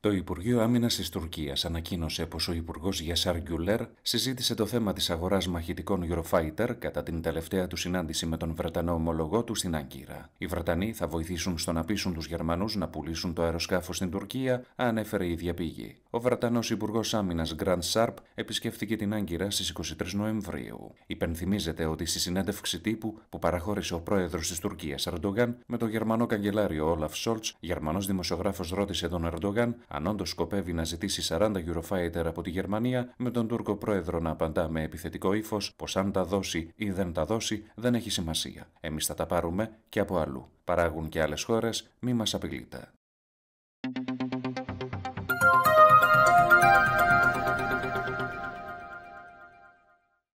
Το Υπουργείο Άμυνας της Τουρκίας ανακοίνωσε πως ο Υπουργός Γιασάρ Γκιουλέρ συζήτησε το θέμα της αγοράς μαχητικών Eurofighter κατά την τελευταία του συνάντηση με τον Βρετανό ομολογό του στην Άγκυρα. Οι Βρετανοί θα βοηθήσουν στο να πείσουν τους Γερμανούς να πουλήσουν το αεροσκάφος στην Τουρκία, ανέφερε η ίδια πηγή. Ο Βρετανός Υπουργός Άμυνας Γκραντ Σάρπ επισκέφθηκε την Άγκυρα στις 23 Νοεμβρίου. Υπενθυμίζεται ότι στη συνέντευξη τύπου που παραχώρησε ο πρόεδρος της Τουρκίας Ερντογάν με τον Γερμανό καγκελάριο Όλαφ Σόλτ, Γερμανός δημοσιογράφος ρώτησε τον Ερντογάν αν όντως σκοπεύει να ζητήσει 40 Eurofighter από τη Γερμανία, με τον Τούρκο πρόεδρο να απαντά με επιθετικό ύφος πως αν τα δώσει ή δεν τα δώσει δεν έχει σημασία. Εμείς θα τα πάρουμε και από αλλού. Παράγουν και άλλες χώρες, μη μας απειλείτε.